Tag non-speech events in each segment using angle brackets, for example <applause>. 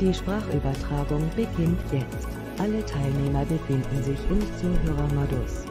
Die Sprachübertragung beginnt jetzt. Alle Teilnehmer befinden sich im Zuhörermodus.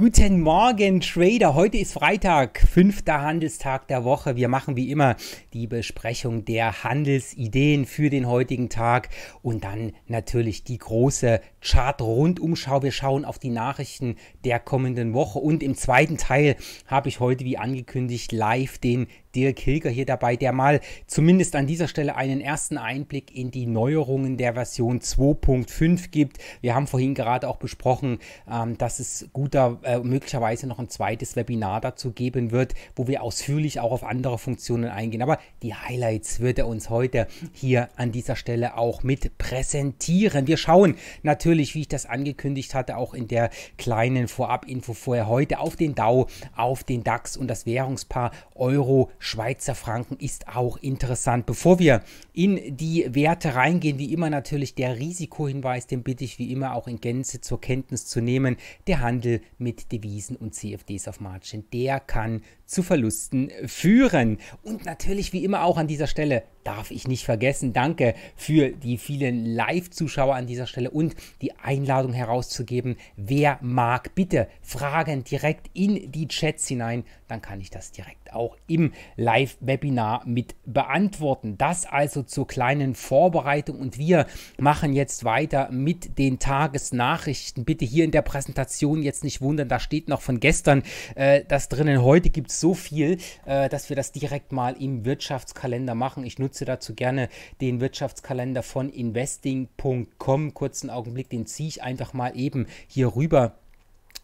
Guten Morgen, Trader. Heute ist Freitag, fünfter Handelstag der Woche. Wir machen wie immer die Besprechung der Handelsideen für den heutigen Tag und dann natürlich die große Chart-Rundumschau. Wir schauen auf die Nachrichten der kommenden Woche und im zweiten Teil habe ich heute, wie angekündigt, live den Dirk Hilger hier dabei, der mal zumindest an dieser Stelle einen ersten Einblick in die Neuerungen der Version 2.5 gibt. Wir haben vorhin gerade auch besprochen, ähm, dass es guter, äh, möglicherweise noch ein zweites Webinar dazu geben wird, wo wir ausführlich auch auf andere Funktionen eingehen. Aber die Highlights wird er uns heute hier an dieser Stelle auch mit präsentieren. Wir schauen natürlich, wie ich das angekündigt hatte, auch in der kleinen Vorab-Info vorher heute auf den DAO, auf den DAX und das Währungspaar Euro Schweizer Franken ist auch interessant. Bevor wir in die Werte reingehen, wie immer natürlich der Risikohinweis, den bitte ich wie immer auch in Gänze zur Kenntnis zu nehmen. Der Handel mit Devisen und CFDs auf Margin, der kann zu Verlusten führen. Und natürlich wie immer auch an dieser Stelle darf ich nicht vergessen, danke für die vielen Live-Zuschauer an dieser Stelle und die Einladung herauszugeben, wer mag, bitte Fragen direkt in die Chats hinein, dann kann ich das direkt auch im Live-Webinar mit beantworten. Das also zur kleinen Vorbereitung und wir machen jetzt weiter mit den Tagesnachrichten. Bitte hier in der Präsentation jetzt nicht wundern, da steht noch von gestern äh, das drinnen, heute gibt es so viel, äh, dass wir das direkt mal im Wirtschaftskalender machen. Ich nutze dazu gerne den Wirtschaftskalender von investing.com. Kurzen Augenblick, den ziehe ich einfach mal eben hier rüber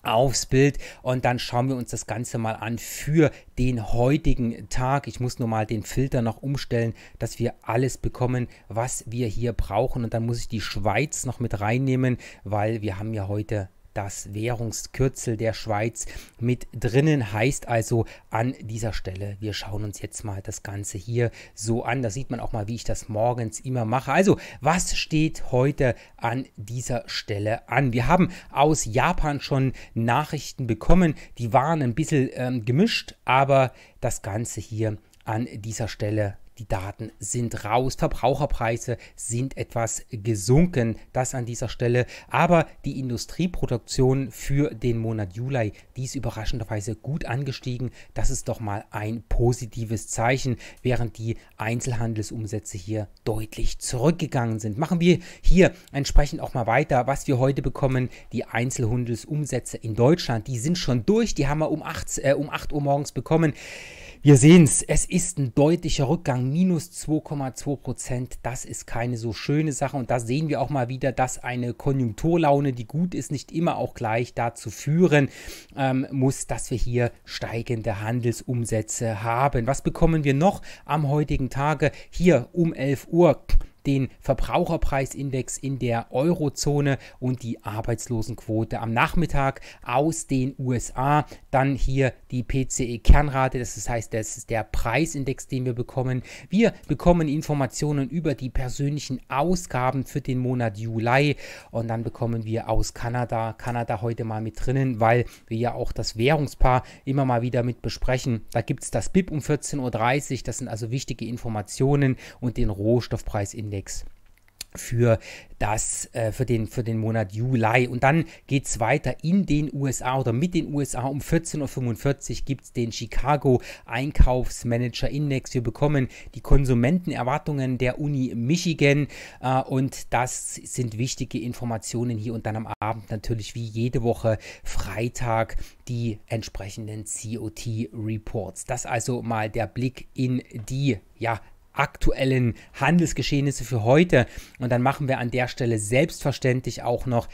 aufs Bild und dann schauen wir uns das Ganze mal an für den heutigen Tag. Ich muss nur mal den Filter noch umstellen, dass wir alles bekommen, was wir hier brauchen und dann muss ich die Schweiz noch mit reinnehmen, weil wir haben ja heute das Währungskürzel der Schweiz mit drinnen. Heißt also an dieser Stelle, wir schauen uns jetzt mal das Ganze hier so an. Da sieht man auch mal, wie ich das morgens immer mache. Also, was steht heute an dieser Stelle an? Wir haben aus Japan schon Nachrichten bekommen. Die waren ein bisschen ähm, gemischt, aber das Ganze hier an dieser Stelle die Daten sind raus, Verbraucherpreise sind etwas gesunken, das an dieser Stelle, aber die Industrieproduktion für den Monat Juli, die ist überraschenderweise gut angestiegen, das ist doch mal ein positives Zeichen, während die Einzelhandelsumsätze hier deutlich zurückgegangen sind. Machen wir hier entsprechend auch mal weiter, was wir heute bekommen, die Einzelhandelsumsätze in Deutschland, die sind schon durch, die haben wir um 8, äh, um 8 Uhr morgens bekommen. Wir sehen es, es ist ein deutlicher Rückgang, minus 2,2 Prozent. Das ist keine so schöne Sache und da sehen wir auch mal wieder, dass eine Konjunkturlaune, die gut ist, nicht immer auch gleich dazu führen ähm, muss, dass wir hier steigende Handelsumsätze haben. Was bekommen wir noch am heutigen Tage? Hier um 11 Uhr den Verbraucherpreisindex in der Eurozone und die Arbeitslosenquote am Nachmittag aus den USA. Dann hier die PCE-Kernrate, das heißt, das ist der Preisindex, den wir bekommen. Wir bekommen Informationen über die persönlichen Ausgaben für den Monat Juli und dann bekommen wir aus Kanada, Kanada heute mal mit drinnen, weil wir ja auch das Währungspaar immer mal wieder mit besprechen. Da gibt es das BIP um 14.30 Uhr, das sind also wichtige Informationen und den Rohstoffpreisindex Index für das äh, für den für den Monat Juli und dann geht es weiter in den USA oder mit den USA um 14:45 Uhr gibt es den Chicago Einkaufsmanager Index wir bekommen die Konsumentenerwartungen der Uni Michigan äh, und das sind wichtige Informationen hier und dann am Abend natürlich wie jede Woche Freitag die entsprechenden COT Reports das also mal der Blick in die ja aktuellen Handelsgeschehnisse für heute. Und dann machen wir an der Stelle selbstverständlich auch noch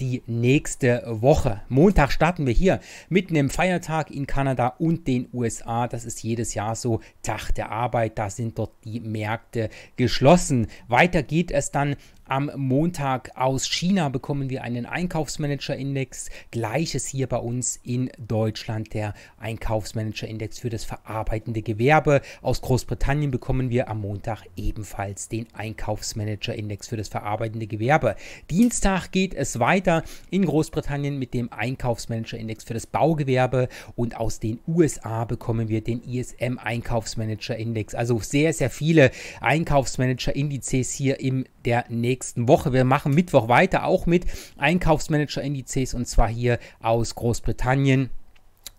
die nächste Woche. Montag starten wir hier mit einem Feiertag in Kanada und den USA. Das ist jedes Jahr so Tag der Arbeit. Da sind dort die Märkte geschlossen. Weiter geht es dann am Montag aus China bekommen wir einen Einkaufsmanager-Index. Gleiches hier bei uns in Deutschland, der Einkaufsmanager-Index für das verarbeitende Gewerbe. Aus Großbritannien bekommen wir am Montag ebenfalls den Einkaufsmanager-Index für das verarbeitende Gewerbe. Dienstag geht es weiter in Großbritannien mit dem Einkaufsmanager-Index für das Baugewerbe und aus den USA bekommen wir den ISM-Einkaufsmanager-Index. Also sehr, sehr viele Einkaufsmanager-Indizes hier in der nächsten nächsten Woche. Wir machen Mittwoch weiter, auch mit Einkaufsmanager-Indizes und zwar hier aus Großbritannien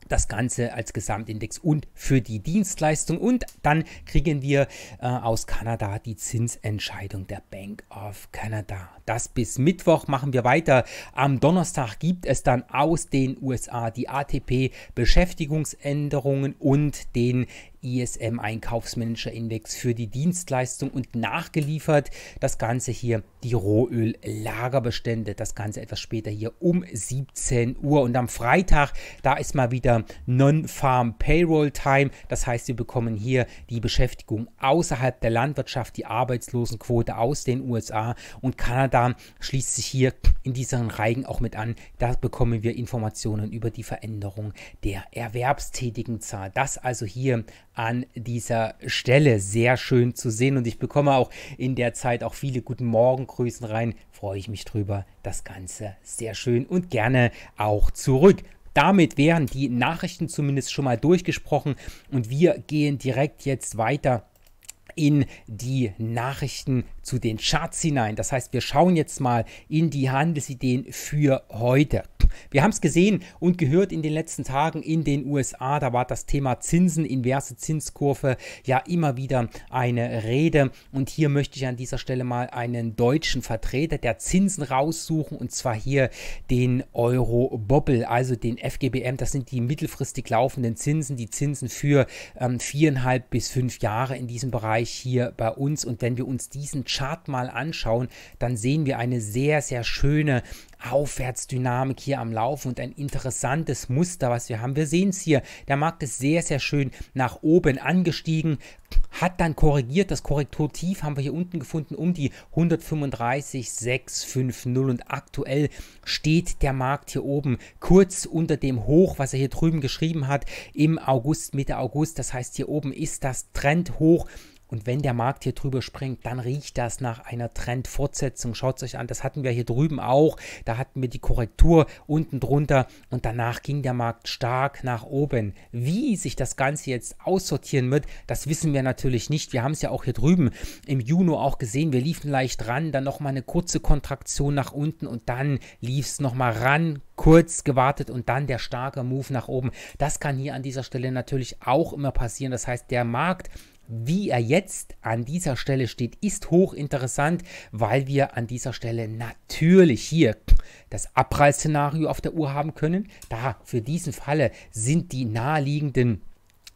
das Ganze als Gesamtindex und für die Dienstleistung. Und dann kriegen wir äh, aus Kanada die Zinsentscheidung der Bank of Canada. Das bis Mittwoch machen wir weiter. Am Donnerstag gibt es dann aus den USA die ATP-Beschäftigungsänderungen und den ISM Index für die Dienstleistung und nachgeliefert das Ganze hier die Rohöllagerbestände. Das Ganze etwas später hier um 17 Uhr. Und am Freitag, da ist mal wieder Non-Farm Payroll Time. Das heißt, wir bekommen hier die Beschäftigung außerhalb der Landwirtschaft, die Arbeitslosenquote aus den USA und Kanada schließt sich hier in diesen Reigen auch mit an. Da bekommen wir Informationen über die Veränderung der erwerbstätigen Zahl. Das also hier an dieser Stelle. Sehr schön zu sehen und ich bekomme auch in der Zeit auch viele guten Morgengrüßen rein. Freue ich mich drüber. Das Ganze sehr schön und gerne auch zurück. Damit wären die Nachrichten zumindest schon mal durchgesprochen und wir gehen direkt jetzt weiter in die Nachrichten zu den Charts hinein. Das heißt, wir schauen jetzt mal in die Handelsideen für heute. Wir haben es gesehen und gehört in den letzten Tagen in den USA, da war das Thema Zinsen, inverse Zinskurve ja immer wieder eine Rede. Und hier möchte ich an dieser Stelle mal einen deutschen Vertreter der Zinsen raussuchen und zwar hier den Euro-Bobble, also den FGBM. Das sind die mittelfristig laufenden Zinsen, die Zinsen für ähm, viereinhalb bis fünf Jahre in diesem Bereich hier bei uns. Und wenn wir uns diesen Chart mal anschauen, dann sehen wir eine sehr, sehr schöne Aufwärtsdynamik hier am Laufen und ein interessantes Muster, was wir haben. Wir sehen es hier, der Markt ist sehr, sehr schön nach oben angestiegen, hat dann korrigiert. Das Korrekturtief haben wir hier unten gefunden um die 135,650 und aktuell steht der Markt hier oben kurz unter dem Hoch, was er hier drüben geschrieben hat im August, Mitte August. Das heißt, hier oben ist das Trend hoch. Und wenn der Markt hier drüber springt, dann riecht das nach einer Trendfortsetzung. Schaut es euch an, das hatten wir hier drüben auch. Da hatten wir die Korrektur unten drunter und danach ging der Markt stark nach oben. Wie sich das Ganze jetzt aussortieren wird, das wissen wir natürlich nicht. Wir haben es ja auch hier drüben im Juni auch gesehen. Wir liefen leicht ran, dann nochmal eine kurze Kontraktion nach unten und dann lief es nochmal ran, kurz gewartet und dann der starke Move nach oben. Das kann hier an dieser Stelle natürlich auch immer passieren. Das heißt, der Markt wie er jetzt an dieser Stelle steht, ist hochinteressant, weil wir an dieser Stelle natürlich hier das Abreißszenario auf der Uhr haben können. Da für diesen Falle sind die naheliegenden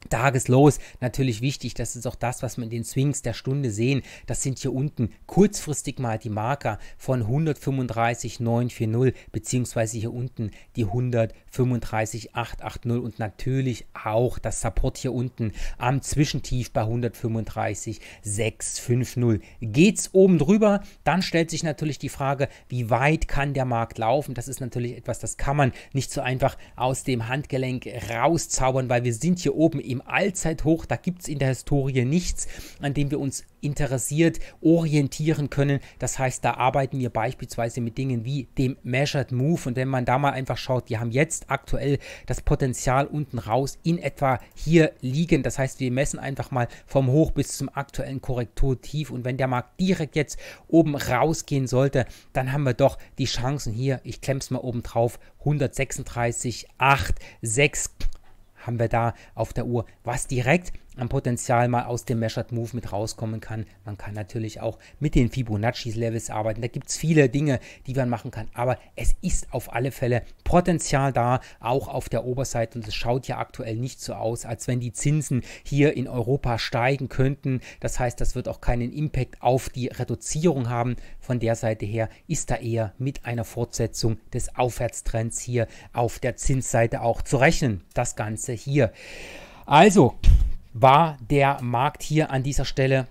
Tageslos, natürlich wichtig, das ist auch das, was wir in den Swings der Stunde sehen. Das sind hier unten kurzfristig mal die Marker von 135,940 beziehungsweise hier unten die 135,880 und natürlich auch das Support hier unten am Zwischentief bei 135,650. Geht's oben drüber, dann stellt sich natürlich die Frage, wie weit kann der Markt laufen? Das ist natürlich etwas, das kann man nicht so einfach aus dem Handgelenk rauszaubern, weil wir sind hier oben im im Allzeithoch. Da gibt es in der Historie nichts, an dem wir uns interessiert orientieren können. Das heißt, da arbeiten wir beispielsweise mit Dingen wie dem Measured Move. Und wenn man da mal einfach schaut, wir haben jetzt aktuell das Potenzial unten raus in etwa hier liegen. Das heißt, wir messen einfach mal vom Hoch bis zum aktuellen Korrekturtief. Und wenn der Markt direkt jetzt oben rausgehen sollte, dann haben wir doch die Chancen hier. Ich klemme es mal oben drauf. 136,8, 6 haben wir da auf der Uhr was direkt am Potenzial mal aus dem Measured Move mit rauskommen kann. Man kann natürlich auch mit den Fibonacci-Levels arbeiten. Da gibt es viele Dinge, die man machen kann. Aber es ist auf alle Fälle Potenzial da, auch auf der Oberseite. Und es schaut ja aktuell nicht so aus, als wenn die Zinsen hier in Europa steigen könnten. Das heißt, das wird auch keinen Impact auf die Reduzierung haben. Von der Seite her ist da eher mit einer Fortsetzung des Aufwärtstrends hier auf der Zinsseite auch zu rechnen. Das Ganze hier. Also, war der Markt hier an dieser Stelle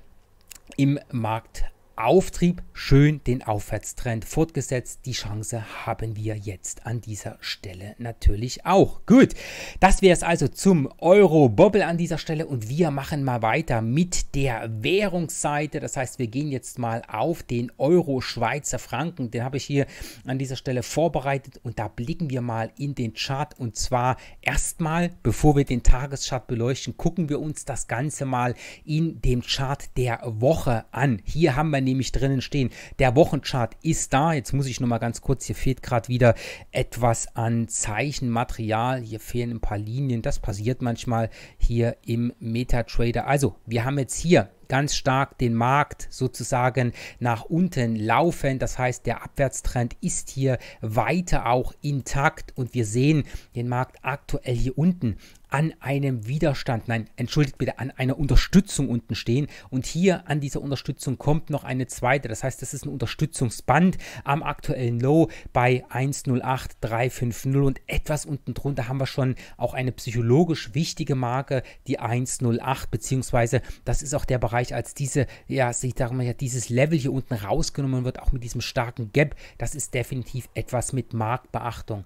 im Markt Auftrieb, schön den Aufwärtstrend fortgesetzt. Die Chance haben wir jetzt an dieser Stelle natürlich auch. Gut, das wäre es also zum Euro-Bobble an dieser Stelle und wir machen mal weiter mit der Währungsseite. Das heißt, wir gehen jetzt mal auf den Euro-Schweizer Franken. Den habe ich hier an dieser Stelle vorbereitet und da blicken wir mal in den Chart und zwar erstmal, bevor wir den Tageschart beleuchten, gucken wir uns das Ganze mal in dem Chart der Woche an. Hier haben wir nämlich drinnen stehen. Der Wochenchart ist da. Jetzt muss ich nochmal ganz kurz, hier fehlt gerade wieder etwas an Zeichenmaterial. Hier fehlen ein paar Linien. Das passiert manchmal hier im MetaTrader. Also, wir haben jetzt hier ganz stark den Markt sozusagen nach unten laufen. Das heißt, der Abwärtstrend ist hier weiter auch intakt und wir sehen den Markt aktuell hier unten an einem Widerstand, nein, entschuldigt bitte, an einer Unterstützung unten stehen. Und hier an dieser Unterstützung kommt noch eine zweite. Das heißt, das ist ein Unterstützungsband am aktuellen Low bei 108,350 und etwas unten drunter haben wir schon auch eine psychologisch wichtige Marke, die 108, beziehungsweise das ist auch der Bereich, als diese, ja, ich sage ja dieses Level hier unten rausgenommen wird, auch mit diesem starken Gap. Das ist definitiv etwas mit Marktbeachtung.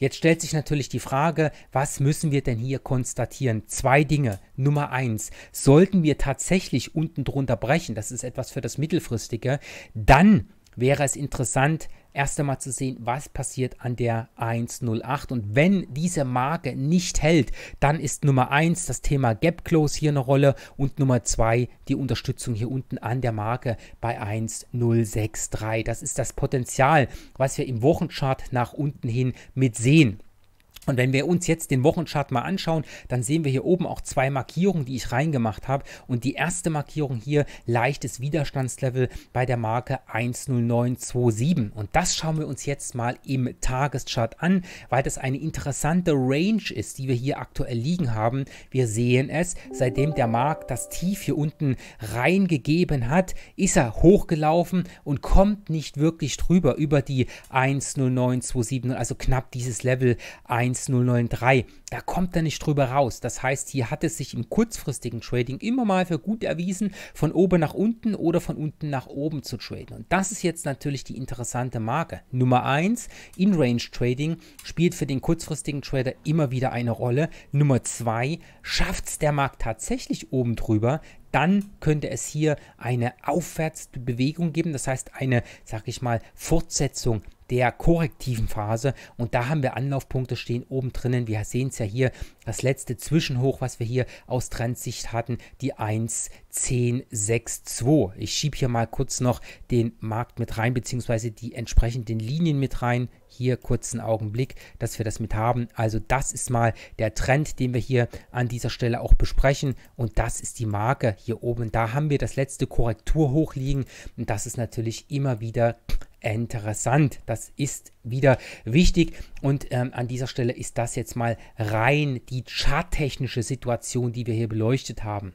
Jetzt stellt sich natürlich die Frage, was müssen wir denn hier konstatieren? Zwei Dinge. Nummer eins, sollten wir tatsächlich unten drunter brechen, das ist etwas für das Mittelfristige, dann wäre es interessant, erst einmal zu sehen, was passiert an der 108. Und wenn diese Marke nicht hält, dann ist Nummer 1 das Thema Gap Close hier eine Rolle und Nummer 2 die Unterstützung hier unten an der Marke bei 1063. Das ist das Potenzial, was wir im Wochenchart nach unten hin mit sehen. Und wenn wir uns jetzt den Wochenchart mal anschauen, dann sehen wir hier oben auch zwei Markierungen, die ich reingemacht habe. Und die erste Markierung hier, leichtes Widerstandslevel bei der Marke 10927. Und das schauen wir uns jetzt mal im Tageschart an, weil das eine interessante Range ist, die wir hier aktuell liegen haben. Wir sehen es, seitdem der Markt das Tief hier unten reingegeben hat, ist er hochgelaufen und kommt nicht wirklich drüber, über die 10927, also knapp dieses Level 10927. 1,093. Da kommt er nicht drüber raus. Das heißt, hier hat es sich im kurzfristigen Trading immer mal für gut erwiesen, von oben nach unten oder von unten nach oben zu traden. Und das ist jetzt natürlich die interessante Marke. Nummer 1, In-Range Trading spielt für den kurzfristigen Trader immer wieder eine Rolle. Nummer 2, schafft es der Markt tatsächlich oben drüber, dann könnte es hier eine Aufwärtsbewegung geben, das heißt eine, sag ich mal, Fortsetzung der korrektiven Phase. Und da haben wir Anlaufpunkte stehen oben drinnen. Wir sehen es ja hier, das letzte Zwischenhoch, was wir hier aus Trendsicht hatten, die 1.10.6.2. Ich schiebe hier mal kurz noch den Markt mit rein, beziehungsweise die entsprechenden Linien mit rein. Hier kurzen Augenblick, dass wir das mit haben. Also das ist mal der Trend, den wir hier an dieser Stelle auch besprechen. Und das ist die Marke hier oben. Da haben wir das letzte Korrekturhoch liegen. Und das ist natürlich immer wieder interessant. Das ist wieder wichtig und ähm, an dieser Stelle ist das jetzt mal rein die charttechnische Situation, die wir hier beleuchtet haben.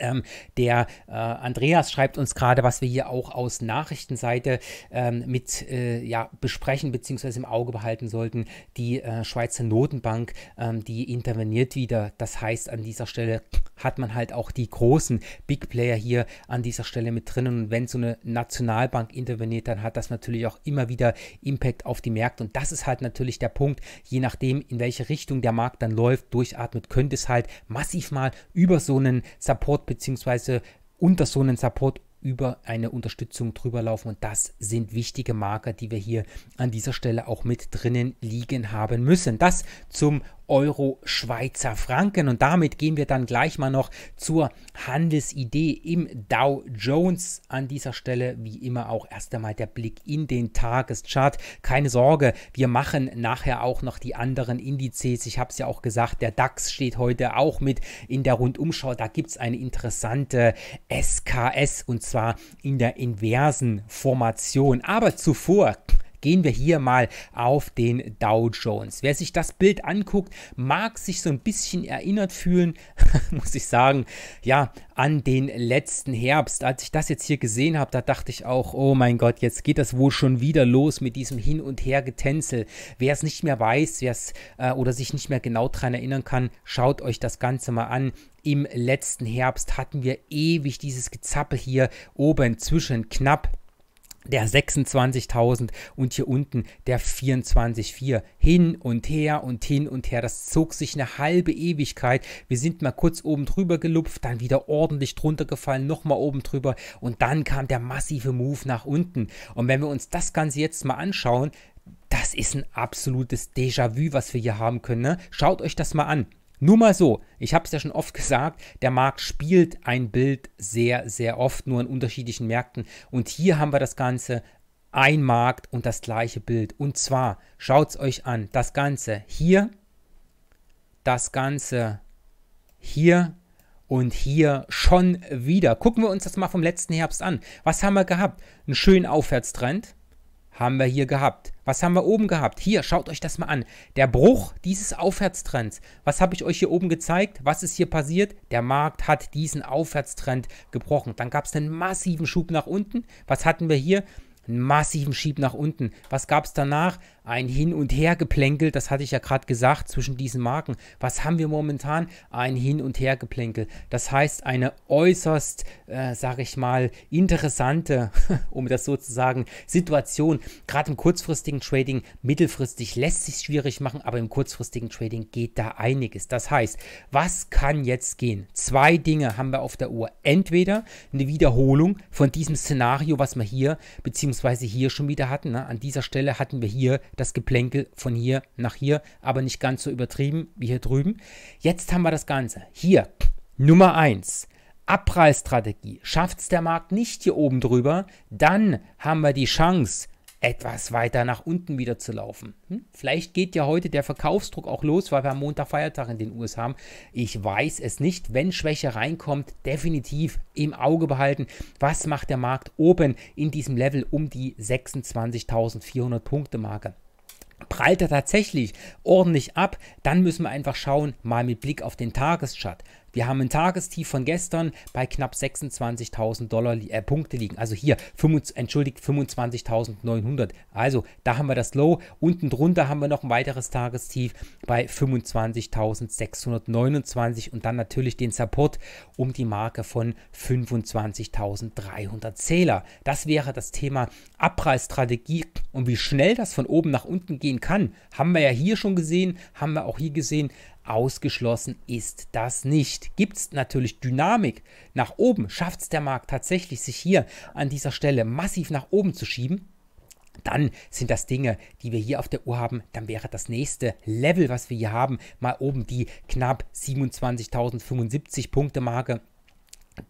Ähm, der äh, Andreas schreibt uns gerade, was wir hier auch aus Nachrichtenseite ähm, mit äh, ja, besprechen bzw. im Auge behalten sollten. Die äh, Schweizer Notenbank, ähm, die interveniert wieder. Das heißt, an dieser Stelle hat man halt auch die großen Big Player hier an dieser Stelle mit drin. Und wenn so eine Nationalbank interveniert, dann hat das natürlich auch immer wieder Impact auf die Märkte. Und das ist halt natürlich der Punkt, je nachdem, in welche Richtung der Markt dann läuft, durchatmet, könnte es halt massiv mal über so einen Support beziehungsweise unter so einem Support über eine Unterstützung drüber laufen. Und das sind wichtige Marker, die wir hier an dieser Stelle auch mit drinnen liegen haben müssen. Das zum Euro Schweizer Franken. Und damit gehen wir dann gleich mal noch zur Handelsidee im Dow Jones. An dieser Stelle wie immer auch erst einmal der Blick in den Tageschart. Keine Sorge, wir machen nachher auch noch die anderen Indizes. Ich habe es ja auch gesagt, der DAX steht heute auch mit in der Rundumschau. Da gibt es eine interessante SKS und zwar in der inversen Formation. Aber zuvor gehen wir hier mal auf den Dow Jones. Wer sich das Bild anguckt, mag sich so ein bisschen erinnert fühlen, <laughs> muss ich sagen, ja, an den letzten Herbst. Als ich das jetzt hier gesehen habe, da dachte ich auch, oh mein Gott, jetzt geht das wohl schon wieder los mit diesem Hin- und Her-Getänzel. Wer es nicht mehr weiß, wer es äh, oder sich nicht mehr genau daran erinnern kann, schaut euch das Ganze mal an im letzten Herbst hatten wir ewig dieses Gezappel hier oben zwischen knapp der 26.000 und hier unten der 24.4. Hin und her und hin und her. Das zog sich eine halbe Ewigkeit. Wir sind mal kurz oben drüber gelupft, dann wieder ordentlich drunter gefallen, nochmal oben drüber und dann kam der massive Move nach unten. Und wenn wir uns das Ganze jetzt mal anschauen, das ist ein absolutes Déjà-vu, was wir hier haben können. Ne? Schaut euch das mal an. Nur mal so, ich habe es ja schon oft gesagt, der Markt spielt ein Bild sehr, sehr oft, nur in unterschiedlichen Märkten. Und hier haben wir das Ganze ein Markt und das gleiche Bild. Und zwar schaut es euch an, das Ganze hier, das Ganze hier und hier schon wieder. Gucken wir uns das mal vom letzten Herbst an. Was haben wir gehabt? Einen schönen Aufwärtstrend haben wir hier gehabt? Was haben wir oben gehabt? Hier, schaut euch das mal an. Der Bruch dieses Aufwärtstrends. Was habe ich euch hier oben gezeigt? Was ist hier passiert? Der Markt hat diesen Aufwärtstrend gebrochen. Dann gab es einen massiven Schub nach unten. Was hatten wir hier? einen massiven Schieb nach unten. Was gab es danach? Ein Hin- und Hergeplänkel, das hatte ich ja gerade gesagt, zwischen diesen Marken. Was haben wir momentan? Ein Hin- und Hergeplänkel. Das heißt, eine äußerst, äh, sage ich mal, interessante, <laughs> um das so zu sagen, Situation. Gerade im kurzfristigen Trading, mittelfristig lässt sich schwierig machen, aber im kurzfristigen Trading geht da einiges. Das heißt, was kann jetzt gehen? Zwei Dinge haben wir auf der Uhr. Entweder eine Wiederholung von diesem Szenario, was wir hier, beziehungsweise beziehungsweise hier schon wieder hatten. Ne? An dieser Stelle hatten wir hier das Geplänkel von hier nach hier, aber nicht ganz so übertrieben wie hier drüben. Jetzt haben wir das Ganze. Hier, Nummer 1. Abreißstrategie. Schafft es der Markt nicht hier oben drüber, dann haben wir die Chance, etwas weiter nach unten wieder zu laufen. Hm? Vielleicht geht ja heute der Verkaufsdruck auch los, weil wir am Montag Feiertag in den USA haben. Ich weiß es nicht. Wenn Schwäche reinkommt, definitiv im Auge behalten. Was macht der Markt oben in diesem Level um die 26.400 Punkte Marke? Prallt er tatsächlich ordentlich ab, dann müssen wir einfach schauen, mal mit Blick auf den Tageschart. Wir haben ein Tagestief von gestern bei knapp 26.000 Dollar äh, Punkte liegen. Also hier, 25, entschuldigt, 25.900. Also da haben wir das Low. Unten drunter haben wir noch ein weiteres Tagestief bei 25.629 und dann natürlich den Support um die Marke von 25.300 Zähler. Das wäre das Thema Abpreisstrategie und wie schnell das von oben nach unten gehen kann, haben wir ja hier schon gesehen, haben wir auch hier gesehen. Ausgeschlossen ist das nicht. Gibt es natürlich Dynamik nach oben, schafft es der Markt tatsächlich, sich hier an dieser Stelle massiv nach oben zu schieben, dann sind das Dinge, die wir hier auf der Uhr haben. Dann wäre das nächste Level, was wir hier haben, mal oben die knapp 27.075 Punkte Marke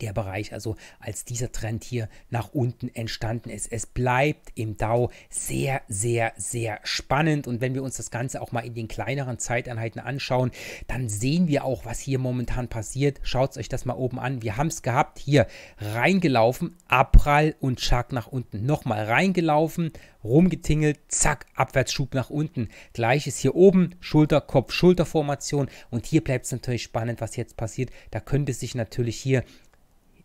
der Bereich, also als dieser Trend hier nach unten entstanden ist. Es bleibt im DAO sehr, sehr, sehr spannend. Und wenn wir uns das Ganze auch mal in den kleineren Zeiteinheiten anschauen, dann sehen wir auch, was hier momentan passiert. Schaut euch das mal oben an. Wir haben es gehabt. Hier reingelaufen, Abprall und Schlag nach unten. Nochmal reingelaufen, rumgetingelt, zack, Abwärtsschub nach unten. Gleiches hier oben, Schulter, Kopf, Schulterformation. Und hier bleibt es natürlich spannend, was jetzt passiert. Da könnte sich natürlich hier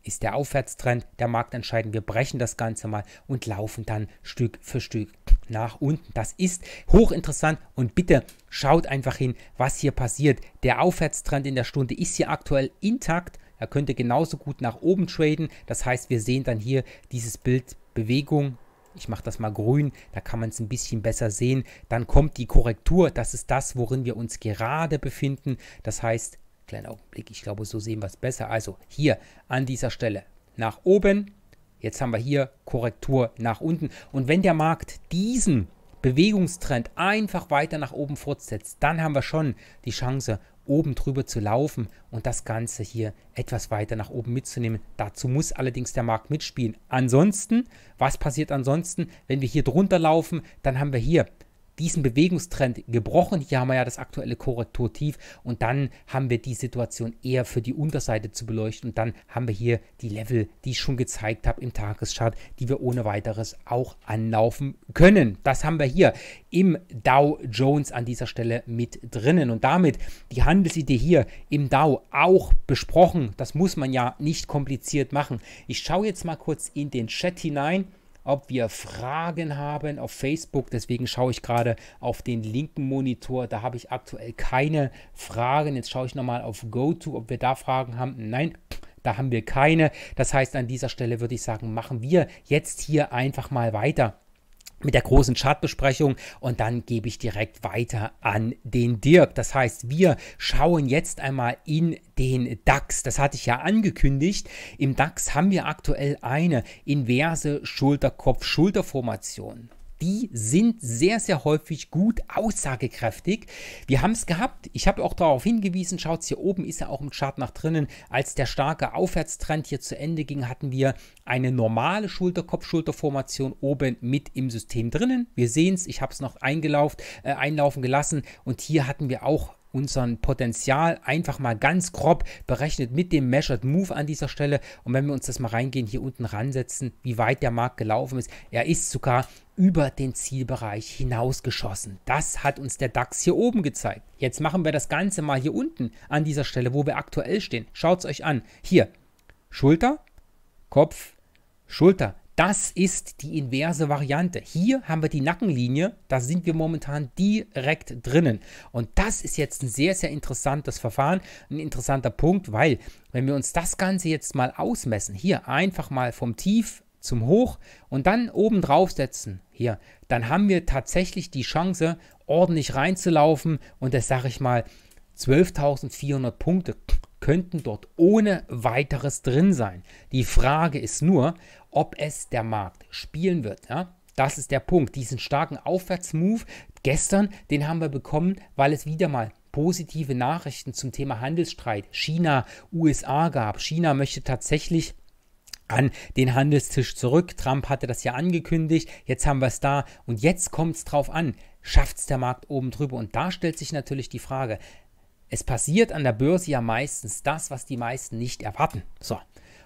ist der Aufwärtstrend, der Markt entscheidend. Wir brechen das Ganze mal und laufen dann Stück für Stück nach unten. Das ist hochinteressant und bitte schaut einfach hin, was hier passiert. Der Aufwärtstrend in der Stunde ist hier aktuell intakt. Er könnte genauso gut nach oben traden. Das heißt, wir sehen dann hier dieses Bild Bewegung, ich mache das mal grün, da kann man es ein bisschen besser sehen. Dann kommt die Korrektur, das ist das, worin wir uns gerade befinden. Das heißt, Kleinen Augenblick. Ich glaube, so sehen wir es besser. Also hier an dieser Stelle nach oben. Jetzt haben wir hier Korrektur nach unten. Und wenn der Markt diesen Bewegungstrend einfach weiter nach oben fortsetzt, dann haben wir schon die Chance, oben drüber zu laufen und das Ganze hier etwas weiter nach oben mitzunehmen. Dazu muss allerdings der Markt mitspielen. Ansonsten, was passiert ansonsten? Wenn wir hier drunter laufen, dann haben wir hier diesen Bewegungstrend gebrochen. Hier haben wir ja das aktuelle Korrekturtief und dann haben wir die Situation eher für die Unterseite zu beleuchten und dann haben wir hier die Level, die ich schon gezeigt habe im Tageschart, die wir ohne weiteres auch anlaufen können. Das haben wir hier im Dow Jones an dieser Stelle mit drinnen und damit die Handelsidee hier im Dow auch besprochen. Das muss man ja nicht kompliziert machen. Ich schaue jetzt mal kurz in den Chat hinein ob wir Fragen haben auf Facebook. Deswegen schaue ich gerade auf den linken Monitor. Da habe ich aktuell keine Fragen. Jetzt schaue ich nochmal auf GoTo, ob wir da Fragen haben. Nein. Da haben wir keine. Das heißt, an dieser Stelle würde ich sagen, machen wir jetzt hier einfach mal weiter mit der großen Chartbesprechung und dann gebe ich direkt weiter an den Dirk. Das heißt, wir schauen jetzt einmal in den DAX. Das hatte ich ja angekündigt. Im DAX haben wir aktuell eine inverse Schulterkopf-Schulterformation die sind sehr, sehr häufig gut aussagekräftig. Wir haben es gehabt. Ich habe auch darauf hingewiesen, schaut hier oben ist ja auch im Chart nach drinnen. Als der starke Aufwärtstrend hier zu Ende ging, hatten wir eine normale Schulter-Kopf-Schulter-Formation oben mit im System drinnen. Wir sehen es, ich habe es noch eingelauft, äh, einlaufen gelassen und hier hatten wir auch unseren Potenzial einfach mal ganz grob berechnet mit dem Measured Move an dieser Stelle. Und wenn wir uns das mal reingehen, hier unten ransetzen, wie weit der Markt gelaufen ist, er ist sogar über den Zielbereich hinausgeschossen. Das hat uns der DAX hier oben gezeigt. Jetzt machen wir das Ganze mal hier unten an dieser Stelle, wo wir aktuell stehen. Schaut es euch an. Hier, Schulter, Kopf, Schulter. Das ist die inverse Variante. Hier haben wir die Nackenlinie, da sind wir momentan direkt drinnen. Und das ist jetzt ein sehr, sehr interessantes Verfahren, ein interessanter Punkt, weil wenn wir uns das Ganze jetzt mal ausmessen, hier einfach mal vom Tief zum Hoch und dann oben draufsetzen hier, dann haben wir tatsächlich die Chance, ordentlich reinzulaufen und das sage ich mal, 12.400 Punkte könnten dort ohne weiteres drin sein. Die Frage ist nur, ob es der Markt spielen wird. Ja? Das ist der Punkt. Diesen starken Aufwärtsmove gestern, den haben wir bekommen, weil es wieder mal positive Nachrichten zum Thema Handelsstreit China, USA gab. China möchte tatsächlich an den Handelstisch zurück. Trump hatte das ja angekündigt, jetzt haben wir es da und jetzt kommt es drauf an. Schafft es der Markt oben drüber? Und da stellt sich natürlich die Frage, es passiert an der Börse ja meistens das, was die meisten nicht erwarten. So.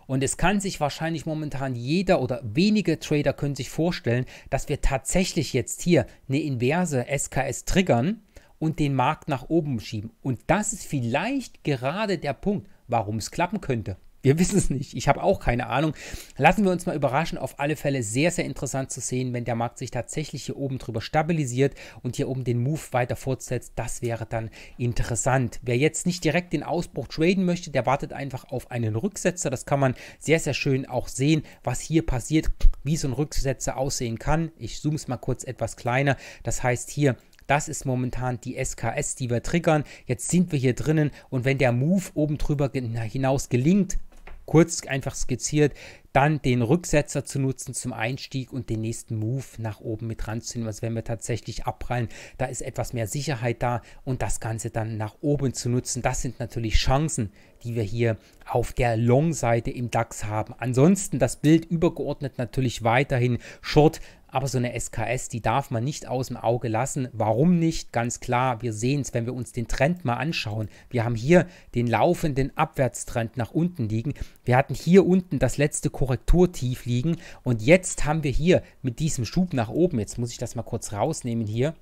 Und es kann sich wahrscheinlich momentan jeder oder wenige Trader können sich vorstellen, dass wir tatsächlich jetzt hier eine inverse SKS triggern und den Markt nach oben schieben. Und das ist vielleicht gerade der Punkt, warum es klappen könnte. Wir <laughs> wissen es nicht. Ich habe auch keine Ahnung. Lassen wir uns mal überraschen. Auf alle Fälle sehr, sehr interessant zu sehen, wenn der Markt sich tatsächlich hier oben drüber stabilisiert und hier oben den Move weiter fortsetzt. Das wäre dann interessant. Wer jetzt nicht direkt den Ausbruch traden möchte, der wartet einfach auf einen Rücksetzer. Das kann man sehr, sehr schön auch sehen, was hier passiert, wie so ein Rücksetzer aussehen kann. Ich zoome es mal kurz etwas kleiner. Das heißt hier das ist momentan die SKS, die wir triggern. Jetzt sind wir hier drinnen und wenn der Move oben drüber hinaus gelingt, kurz einfach skizziert, dann den Rücksetzer zu nutzen zum Einstieg und den nächsten Move nach oben mit ranzunehmen. Also wenn wir tatsächlich abprallen, da ist etwas mehr Sicherheit da und das Ganze dann nach oben zu nutzen. Das sind natürlich Chancen, die wir hier auf der Long-Seite im DAX haben. Ansonsten das Bild übergeordnet natürlich weiterhin Short aber so eine SKS, die darf man nicht aus dem Auge lassen. Warum nicht? Ganz klar, wir sehen es, wenn wir uns den Trend mal anschauen. Wir haben hier den laufenden Abwärtstrend nach unten liegen. Wir hatten hier unten das letzte Korrekturtief liegen. Und jetzt haben wir hier mit diesem Schub nach oben, jetzt muss ich das mal kurz rausnehmen hier,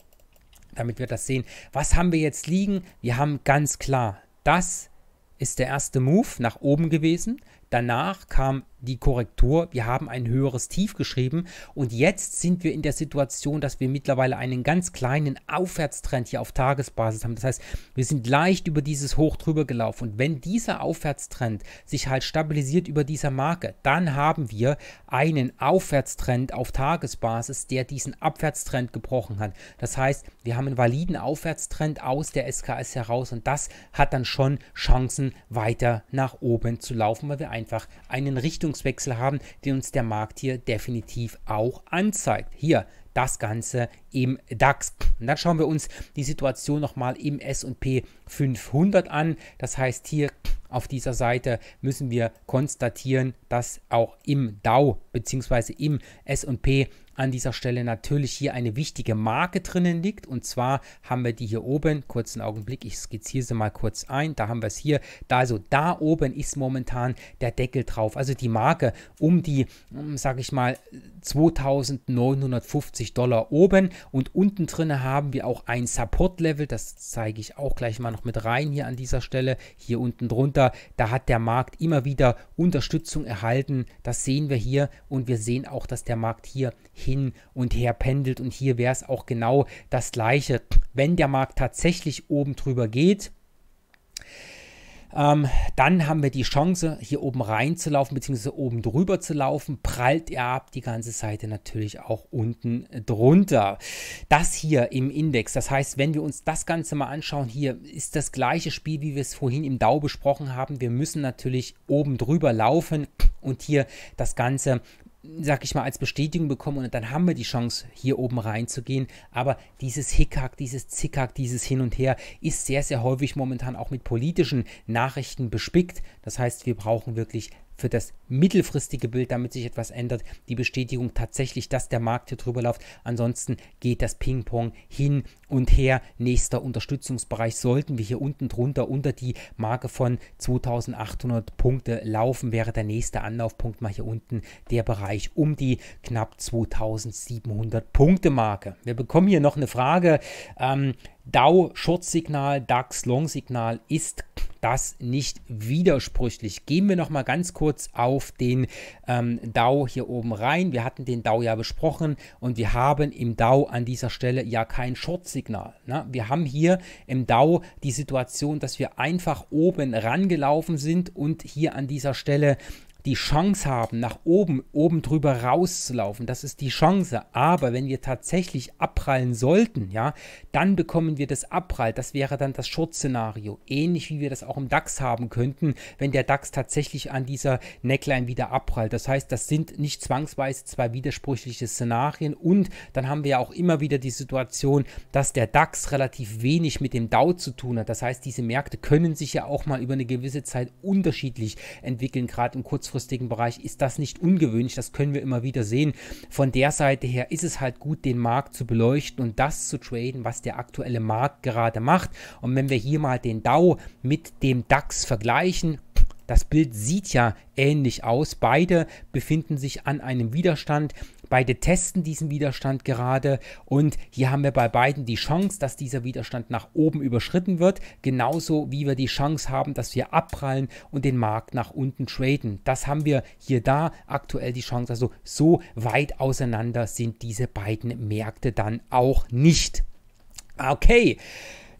damit wir das sehen. Was haben wir jetzt liegen? Wir haben ganz klar, das ist der erste Move nach oben gewesen. Danach kam die Korrektur. Wir haben ein höheres Tief geschrieben und jetzt sind wir in der Situation, dass wir mittlerweile einen ganz kleinen Aufwärtstrend hier auf Tagesbasis haben. Das heißt, wir sind leicht über dieses Hoch drüber gelaufen und wenn dieser Aufwärtstrend sich halt stabilisiert über dieser Marke, dann haben wir einen Aufwärtstrend auf Tagesbasis, der diesen Abwärtstrend gebrochen hat. Das heißt, wir haben einen validen Aufwärtstrend aus der SKS heraus und das hat dann schon Chancen weiter nach oben zu laufen, weil wir einfach einen Richtung Richtungswechsel haben, den uns der Markt hier definitiv auch anzeigt. Hier, das Ganze im DAX. Und dann schauen wir uns die Situation nochmal im SP 500 an. Das heißt, hier auf dieser Seite müssen wir konstatieren, dass auch im Dow bzw. im SP an dieser Stelle natürlich hier eine wichtige Marke drinnen liegt. Und zwar haben wir die hier oben, kurzen Augenblick, ich skizziere sie mal kurz ein. Da haben wir es hier. Da, also da oben ist momentan der Deckel drauf. Also die Marke um die, sage ich mal, 2950 Dollar oben. Und unten drin haben wir auch ein Support-Level, das zeige ich auch gleich mal noch mit rein hier an dieser Stelle, hier unten drunter. Da hat der Markt immer wieder Unterstützung erhalten. Das sehen wir hier und wir sehen auch, dass der Markt hier hin und her pendelt. Und hier wäre es auch genau das gleiche, wenn der Markt tatsächlich oben drüber geht ähm, dann haben wir die Chance, hier oben reinzulaufen, beziehungsweise oben drüber zu laufen. Prallt er ab, die ganze Seite natürlich auch unten drunter. Das hier im Index, das heißt, wenn wir uns das Ganze mal anschauen, hier ist das gleiche Spiel, wie wir es vorhin im DAO besprochen haben. Wir müssen natürlich oben drüber laufen und hier das Ganze sag ich mal, als Bestätigung bekommen und dann haben wir die Chance, hier oben reinzugehen. Aber dieses Hickhack, dieses Zickhack, dieses Hin und Her ist sehr, sehr häufig momentan auch mit politischen Nachrichten bespickt. Das heißt, wir brauchen wirklich für das mittelfristige Bild, damit sich etwas ändert, die Bestätigung tatsächlich, dass der Markt hier drüber läuft. Ansonsten geht das Ping-Pong hin und her. Nächster Unterstützungsbereich sollten wir hier unten drunter unter die Marke von 2800 Punkte laufen, wäre der nächste Anlaufpunkt mal hier unten der Bereich um die knapp 2700 Punkte Marke. Wir bekommen hier noch eine Frage. Ähm, Dow Short-Signal, DAX Long-Signal ist das nicht widersprüchlich. Gehen wir nochmal ganz kurz auf den ähm, DAO hier oben rein. Wir hatten den DAO ja besprochen und wir haben im DAO an dieser Stelle ja kein Short-Signal. Ne? Wir haben hier im DAO die Situation, dass wir einfach oben rangelaufen sind und hier an dieser Stelle die Chance haben, nach oben, oben drüber rauszulaufen. Das ist die Chance. Aber wenn wir tatsächlich abprallen sollten, ja, dann bekommen wir das Abprall. Das wäre dann das Short-Szenario. Ähnlich wie wir das auch im DAX haben könnten, wenn der DAX tatsächlich an dieser Neckline wieder abprallt. Das heißt, das sind nicht zwangsweise zwei widersprüchliche Szenarien. Und dann haben wir ja auch immer wieder die Situation, dass der DAX relativ wenig mit dem DAU zu tun hat. Das heißt, diese Märkte können sich ja auch mal über eine gewisse Zeit unterschiedlich entwickeln, gerade im Kurz kurzfristigen Bereich ist das nicht ungewöhnlich. Das können wir immer wieder sehen. Von der Seite her ist es halt gut, den Markt zu beleuchten und das zu traden, was der aktuelle Markt gerade macht. Und wenn wir hier mal den DAO mit dem DAX vergleichen, das Bild sieht ja ähnlich aus. Beide befinden sich an einem Widerstand. Beide testen diesen Widerstand gerade und hier haben wir bei beiden die Chance, dass dieser Widerstand nach oben überschritten wird, genauso wie wir die Chance haben, dass wir abprallen und den Markt nach unten traden. Das haben wir hier da aktuell die Chance. Also so weit auseinander sind diese beiden Märkte dann auch nicht. Okay.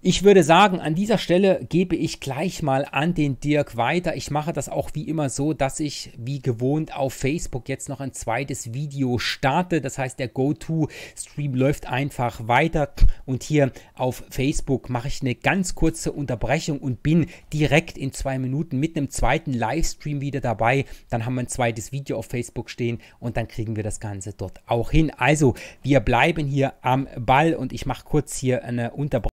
Ich würde sagen, an dieser Stelle gebe ich gleich mal an den Dirk weiter. Ich mache das auch wie immer so, dass ich wie gewohnt auf Facebook jetzt noch ein zweites Video starte. Das heißt, der Go-To-Stream läuft einfach weiter. Und hier auf Facebook mache ich eine ganz kurze Unterbrechung und bin direkt in zwei Minuten mit einem zweiten Livestream wieder dabei. Dann haben wir ein zweites Video auf Facebook stehen und dann kriegen wir das Ganze dort auch hin. Also, wir bleiben hier am Ball und ich mache kurz hier eine Unterbrechung.